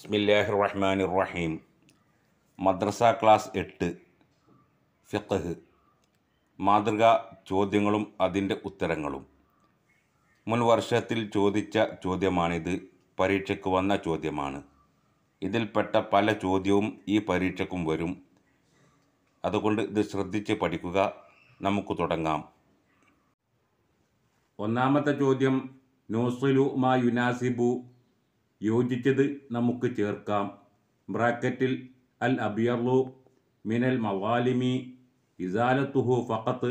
ബിസ്മില്ലാഹി റഹ്മാൻ റഹീം മദ്രസ ക്ലാസ് എട്ട് ഫിഖ് മാതൃക ചോദ്യങ്ങളും അതിൻ്റെ ഉത്തരങ്ങളും മുൻ വർഷത്തിൽ ചോദിച്ച ചോദ്യമാണിത് പരീക്ഷയ്ക്ക് വന്ന ചോദ്യമാണ് ഇതിൽപ്പെട്ട പല ചോദ്യവും ഈ പരീക്ഷയ്ക്കും വരും അതുകൊണ്ട് ഇത് ശ്രദ്ധിച്ച് പഠിക്കുക നമുക്ക് തുടങ്ങാം ഒന്നാമത്തെ ചോദ്യം മാ യുനാസിബു യോജിച്ചത് നമുക്ക് ചേർക്കാം ബ്രാക്കറ്റിൽ അൽ അബിയർലു മിനൽ മവാലിമി ഇസാലത്തുഹു ഫഖത്ത്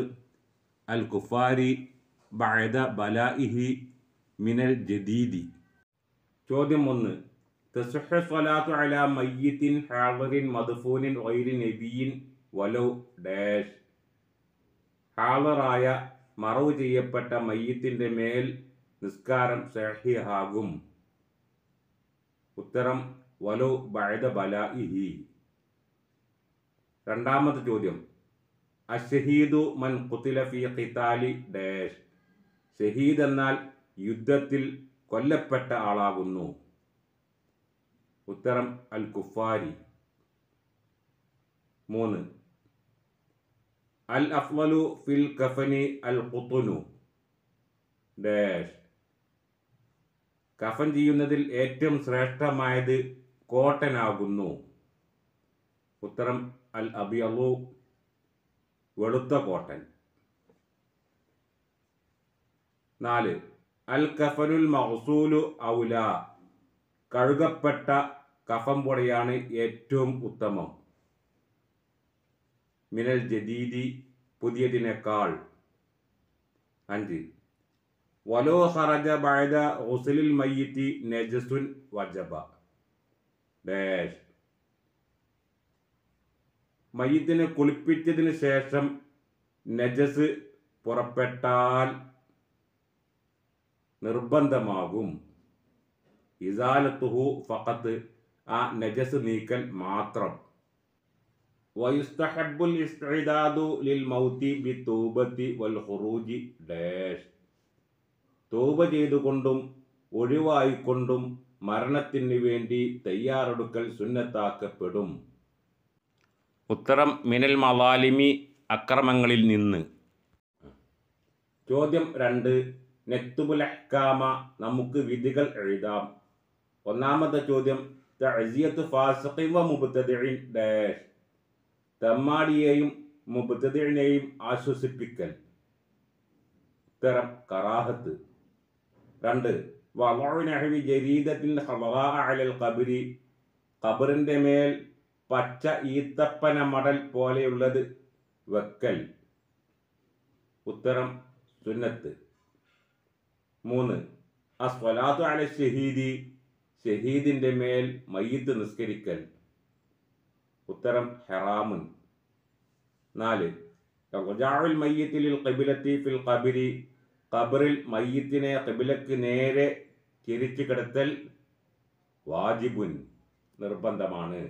അൽ കുഫാരി ബഅദ ബലാഇഹി മിനൽ ജദീദി ചോദ്യം ഒന്ന് തസുഹ അല മയ്യത്തിൻ ഹാളറിൻ മദ്ഫൂനിൻ ഒയിരി നബിയിൻ വലോ ഡാഷ് ഹാളറായ മറവ് ചെയ്യപ്പെട്ട മയ്യത്തിൻ്റെ മേൽ നിസ്കാരം സഹിഹാകും ഉത്തരം വലോ ബഴത ബല ഇഹി രണ്ടാമത്തെ ചോദ്യം അഷഹീദു മൻ കുത്തിലഫി ഫി ഖിത്താലി ഡാഷ് ഷഹീദ് എന്നാൽ യുദ്ധത്തിൽ കൊല്ലപ്പെട്ട ആളാകുന്നു ഉത്തരം അൽ കുഫാരി മൂന്ന് അൽ അഫ്വലു ഫിൽ കഫനി അൽ ഖുത്തുനു ഡാഷ് കഫൻ ചെയ്യുന്നതിൽ ഏറ്റവും ശ്രേഷ്ഠമായത് കോട്ടൻ ആകുന്നു ഉത്തരം അൽ അബിയു വെളുത്ത കോട്ടൻ നാല് അൽ കഫനുൽ മഹസൂലു ഔല കഴുകപ്പെട്ട കഫം പൊടിയാണ് ഏറ്റവും ഉത്തമം മിനൽ ജദീദി പുതിയതിനേക്കാൾ അഞ്ച് വലോ ഹറജ ബഴജ ഹുസലിൽ മയ്യത്തി നജസുൻ വജബ മയ്യത്തിനെ കുളിപ്പിച്ചതിന് ശേഷം നജസ് പുറപ്പെട്ടാൽ നിർബന്ധമാകും ഇസാലത്തുഹു ഫഖത്ത് ആ നജസ് നീക്കൽ മാത്രം വയുസ്തഹബുൽ ഇസ്തഹിദാദു ലിൽ മൗതി ബി തൂബത്തി വൽ ഹുറൂജി ഡാഷ് തോപ ചെയ്തുകൊണ്ടും ഒഴിവായിക്കൊണ്ടും മരണത്തിന് വേണ്ടി തയ്യാറെടുക്കൽ സുന്നത്താക്കപ്പെടും ഉത്തരം മിനൽ മവാലിമി അക്രമങ്ങളിൽ നിന്ന് ചോദ്യം രണ്ട് നെത്തുബുലഹ്കാമ നമുക്ക് വിധികൾ എഴുതാം ഒന്നാമത്തെ ചോദ്യം തഅസിയത്ത് ഫാസിഖിവ ഡാഷ് തമ്മാടിയെയും മുബ്തദിനെയും ആശ്വസിപ്പിക്കൽ ഉത്തരം കറാഹത്ത് രണ്ട് വളവിനഹവി കബറിൻ്റെ മേൽ പച്ച ഈത്തപ്പന മടൽ പോലെയുള്ളത് വെക്കൽ ഉത്തരം സുന്നത്ത് മൂന്ന് ആ അല ഷഹീദി ഷഹീദിൻ്റെ മേൽ മയ്യത്ത് നിസ്കരിക്കൽ ഉത്തരം ഹെറാമുൻ നാല് മയ്യത്തിൽ കബിലത്തി ഫിൽ കബിരി ഖബറിൽ മയ്യത്തിനെ കബിലക്ക് നേരെ തിരിച്ചു കിടത്തൽ വാജിബുൻ നിർബന്ധമാണ്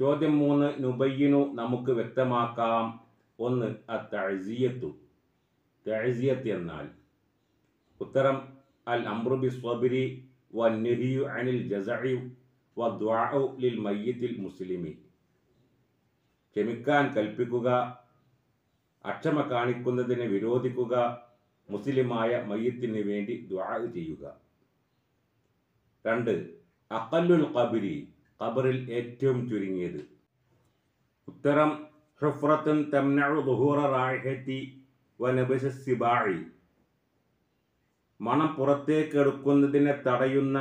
ചോദ്യം മൂന്ന് നുബയ്യനു നമുക്ക് വ്യക്തമാക്കാം ഒന്ന് അ തഴ്സിയത്തു എന്നാൽ ഉത്തരം അൽ അമ്രുബി സ്വബിരി വ നെഹിയു അനിൽ ജസഴി വ ദ്വാഉ ലിൽ മയ്യത്തിൽ മുസ്ലിമി ക്ഷമിക്കാൻ കൽപ്പിക്കുക അക്ഷമ കാണിക്കുന്നതിനെ വിരോധിക്കുക മുസ്ലിമായ മയ്യത്തിന് വേണ്ടി ദ്വാ ചെയ്യുക രണ്ട് അക്കല്ലുൽ കബിരി ഖബറിൽ ഏറ്റവും ചുരുങ്ങിയത് ഉത്തരം ഹുഫ്രത്തുൻ തംനഉ ദുഹൂറ മണം പുറത്തേക്ക് എടുക്കുന്നതിനെ തടയുന്ന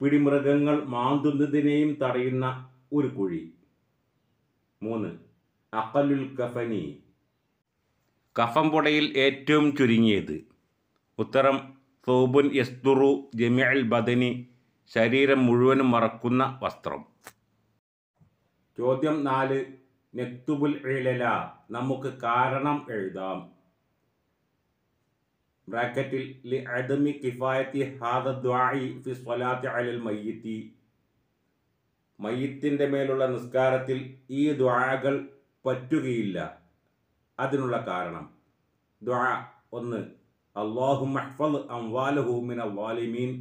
പിടിമൃഗങ്ങൾ മാന്തുന്നതിനെയും തടയുന്ന ഒരു കുഴി മൂന്ന് അക്കല്ലുൽ കഫനി കഫംപുടയിൽ ഏറ്റവും ചുരുങ്ങിയത് ഉത്തരം സോബുൻ യസ്തുറു ജമിയൽ ബദനി ശരീരം മുഴുവനും മറക്കുന്ന വസ്ത്രം ചോദ്യം നാല് നെക്തുബുൽ ഇഴല നമുക്ക് കാരണം എഴുതാം ബ്രാക്കറ്റിൽ ലി അദമി കിഫായത്തി ഹാദ്വായി ഫി സ്വലാത്തി അലൽ മയ്യത്തി മയ്യത്തിൻ്റെ മേലുള്ള നിസ്കാരത്തിൽ ഈ ദ്വാഴകൾ പറ്റുകയില്ല അതിനുള്ള കാരണം ദ്വാ ഒന്ന് അള്ളാഹു മഹ്ഫദ് അംവാലഹുമിൻ വാലിമീൻ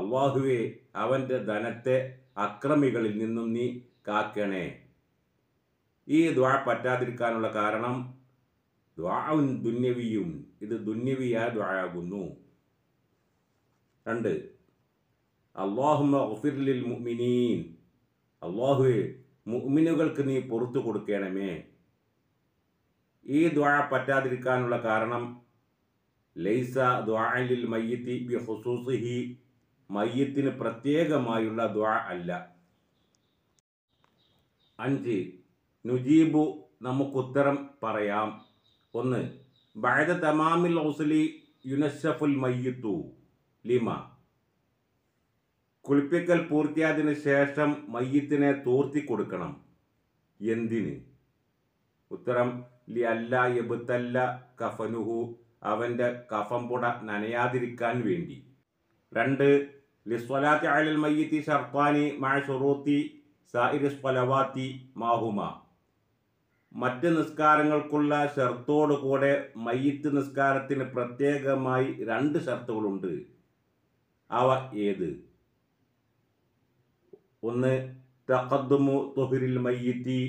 അള്ളാഹുവെ അവൻ്റെ ധനത്തെ അക്രമികളിൽ നിന്നും നീ കാക്കണേ ഈ ദ്വാ പറ്റാതിരിക്കാനുള്ള കാരണം ദ്വാവും ദുന്യവിയും ഇത് ദുന്യവിയായ ദ്വായാകുന്നു രണ്ട് അള്ളാഹുലിൽ മുഅ്മിനീൻ അള്ളാഹുവെ മുഅ്മിനുകൾക്ക് നീ പുറത്തു കൊടുക്കണമേ ഈ ദ്വാഴ പറ്റാതിരിക്കാനുള്ള കാരണം ലൈസ ദ്വാഴിൽ മയ്യത്തി ബി ഹുസൂസിഹി മയ്യത്തിന് പ്രത്യേകമായുള്ള ദ്വാ അല്ല അഞ്ച് നുജീബു നമുക്കുത്തരം പറയാം ഒന്ന് ബഴത തമാമിൽ ഹൗസലി യുനസഫുൽ മയ്യത്തു ലിമ കുളിപ്പിക്കൽ പൂർത്തിയായതിനു ശേഷം മയ്യത്തിനെ തൂർത്തി കൊടുക്കണം എന്തിന് ഉത്തരം ലിയല്ല അല്ല എബുത്തല്ല കഫനുഹു അവൻ്റെ കഫം പുട നനയാതിരിക്കാൻ വേണ്ടി രണ്ട് ലിസ്വലാത്തി അലൽ മയ്യത്തി ഷർത്താനി മഴ സായിരിസ് സ്വലവാത്തി മാഹുമ മറ്റ് നിസ്കാരങ്ങൾക്കുള്ള ഷർത്തോടു കൂടെ മയ്യത്ത് നിസ്കാരത്തിന് പ്രത്യേകമായി രണ്ട് ഷർത്തുകളുണ്ട് അവ ഏത് ഒന്ന് തഖദ്ദുമു തൊഹിരിൽ മയ്യത്തി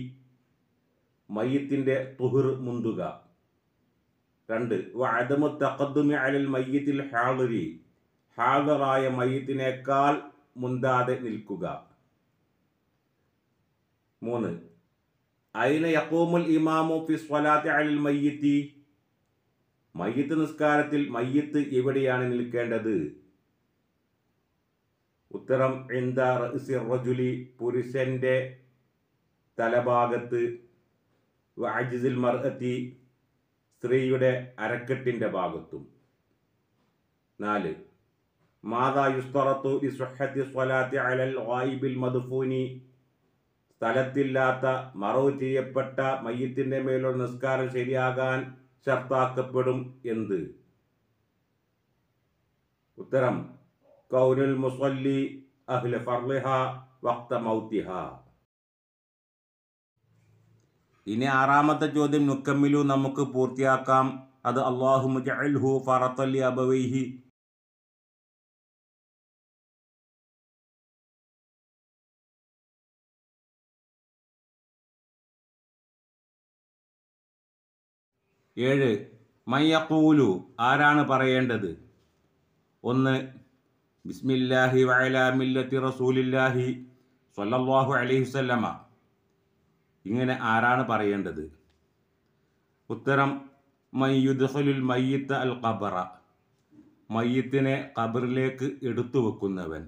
മയ്യത്തിൻ്റെ തുഹിർ മുന്തുക രണ്ട് വഅദമു തഖദ്ദുമി അലൽ മയ്യത്തിൽ ഹാളിരി ഹാദറായ മയ്യത്തിനേക്കാൾ മുന്താതെ നിൽക്കുക മൂന്ന് അയിന യഖൂമുൽ ഇമാമു ഫി സ്വലാത്തി അലൽ മയ്യത്തി മയ്യത്ത് നിസ്കാരത്തിൽ മയ്യത്ത് എവിടെയാണ് നിൽക്കേണ്ടത് ഉത്തരം ഇന്ദ റജുലി പുരുഷന്റെ തലഭാഗത്ത് വാജിസിൽ മർഹത്തി സ്ത്രീയുടെ അരക്കെട്ടിൻ്റെ ഭാഗത്തും നാല് മാതാ യുസ്തറത്തു ഇസ്വഹത്തി സ്വലാത്തി അലൽ വായിബിൽ മധുഫൂനി സ്ഥലത്തില്ലാത്ത മറവ് ചെയ്യപ്പെട്ട മയ്യത്തിൻ്റെ മേലുള്ള നിസ്കാരം ശരിയാകാൻ ശർത്താക്കപ്പെടും എന്ത് ഉത്തരം കൗനുൽ മുസ്വല്ലി അഹ്ല ഫർലിഹ വക്ത മൗത്തിഹ ഇനി ആറാമത്തെ ചോദ്യം നുക്കമ്മിലു നമുക്ക് പൂർത്തിയാക്കാം അത് അള്ളാഹു മുജഅൽഹു ഫറത്തല്ലി അബവൈഹി ഏഴ് മയ്യക്കൂലു ആരാണ് പറയേണ്ടത് ഒന്ന് ബിസ്മില്ലാഹി വഅലാ മില്ലത്തി റസൂലില്ലാഹി സ്വല്ലല്ലാഹു അലൈഹി വസല്ലമ ഇങ്ങനെ ആരാണ് പറയേണ്ടത് ഉത്തരം മയ്യുദ്ഹുലുൽ മയ്യത്ത് അൽ ഖബറ മയ്യത്തിനെ ഖബറിലേക്ക് എടുത്തു വെക്കുന്നവൻ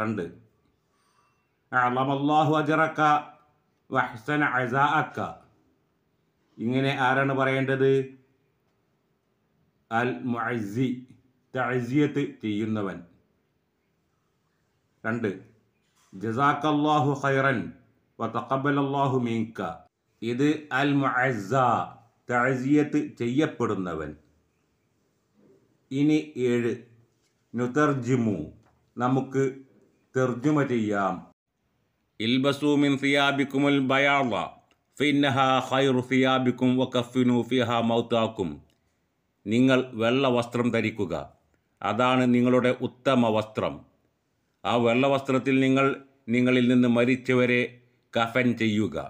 രണ്ട് അളമല്ലാഹു അജറക്ക വഹ്സൻ അക്ക ഇങ്ങനെ ആരാണ് പറയേണ്ടത് അൽ മുഅസി തഅസിയത്ത് ചെയ്യുന്നവൻ രണ്ട് ജസാക്കല്ലാഹു ഖൈറൻ വത്തക്കബലല്ലാഹു മീങ്ക ഇത് അൽ മുഅസ തഴസിയത്ത് ചെയ്യപ്പെടുന്നവൻ ഇനി ഏഴ് നുതർജിമു നമുക്ക് തെർജുമ ചെയ്യാം ഇൽബസു മിൻ സിയാബിക്കുമുൽ ബയാള ഫിന്നഹ ഖൈറു സിയാബിക്കും വക്കഫിനു ഫിഹ മൗത്താക്കും നിങ്ങൾ വെള്ള വസ്ത്രം ധരിക്കുക അതാണ് നിങ്ങളുടെ ഉത്തമ വസ്ത്രം ആ വെള്ള വസ്ത്രത്തിൽ നിങ്ങൾ നിങ്ങളിൽ നിന്ന് മരിച്ചവരെ ka fɛn tɛ yuga